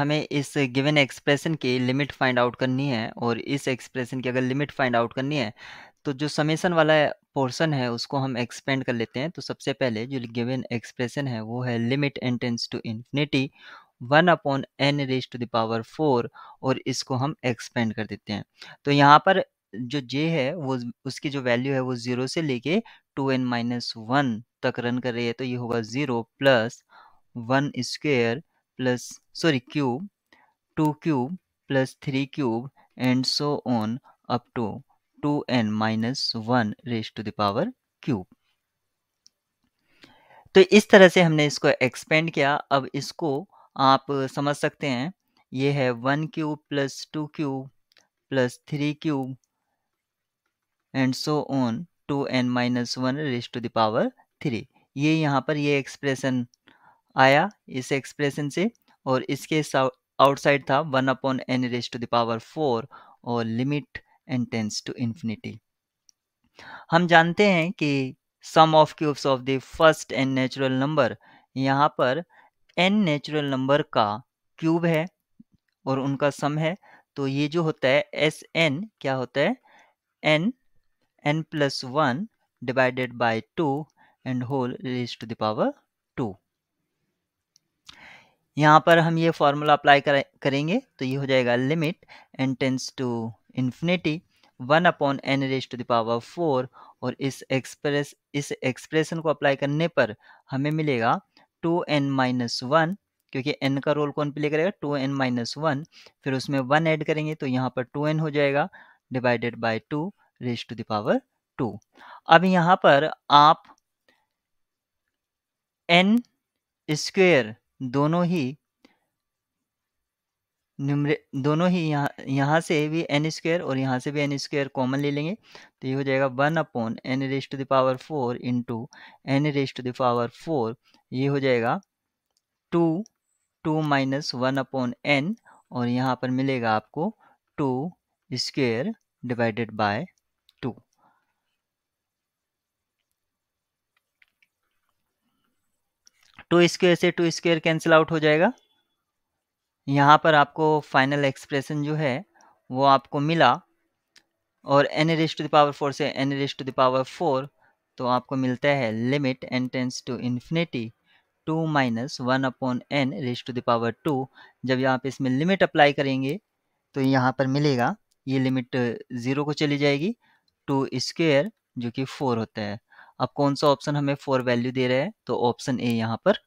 हमें इस given expression की लिमिट फाइंड आउट करनी है और इस एक्सप्रेशन की अगर लिमिट फाइंड आउट करनी है तो जो समेसन वाला पोर्शन है उसको हम एक्सपेंड कर लेते हैं तो सबसे पहले जो गिवन एक्सप्रेशन है वो है limit n tends to infinity one upon n raise to the power four और इसको हम एक्सपेंड कर देते हैं तो यहाँ पर जो जे है वो उसकी जो वैल्यू है वो ज़ीरो से लेके टू एन माइनस वन तक रन कर रही है तो ये होगा zero plus one square plus sorry cube 2 cube plus 3 cube and so on up to 2n minus 1 raised to the power cube तो इस तरह से हमने इसको एक्सपेंड किया अब इसको आप समझ सकते हैं ये है one cube plus two cube plus three cube and so on two n minus one raise to the power three ये यहाँ पर ये एक्सप्रेशन आया इस एक्सप्रेशन से और इसके आउटसाइड था one upon n raise to the power four और limit n tends to infinity हम जानते हैं कि sum of cubes of the first n natural number यहाँ पर एन नेचुरल नंबर का क्यूब है और उनका सम है तो ये जो होता है एस एन क्या होता है n n plus one divided by two and whole raise to the power यहाँ पर हम ये फार्मूला अप्लाई करेंगे तो ये हो जाएगा limit n tends to infinity one upon n raise to the power four और इस एक्सप्रेस इस एक्सप्रेशन को अप्लाई करने पर हमें मिलेगा टू एन माइनस वन क्योंकि एन का रोल कौन प्ले करेगा टू एन माइनस वन फिर उसमें वन ऐड करेंगे तो यहाँ पर टू एन हो जाएगा divided by two raise to the power two अब यहाँ पर आप एन स्क्वेयर दोनों ही दोनों ही यहाँ यहाँ से भी एन स्क्वेयर और यहाँ से भी एन स्क्वेयर कॉमन ले लेंगे तो ये हो जाएगा one upon n raise to the power four into n raise to the power four ये हो जाएगा two two minus one upon n और यहाँ पर मिलेगा आपको two square divided by two square से टू स्क्वेयर कैंसिल आउट हो जाएगा यहाँ पर आपको फाइनल एक्सप्रेशन जो है वो आपको मिला और n raise to the power four से n raise to the power four तो आपको मिलता है limit n tends to infinity two minus one upon n raise to the power two जब आप इसमें लिमिट अप्लाई करेंगे तो यहाँ पर मिलेगा ये लिमिट ज़ीरो को चली जाएगी टू स्क्वेयर जो कि फोर होता है अब कौन सा ऑप्शन हमें फोर वैल्यू दे रहा है तो ऑप्शन ए यहाँ पर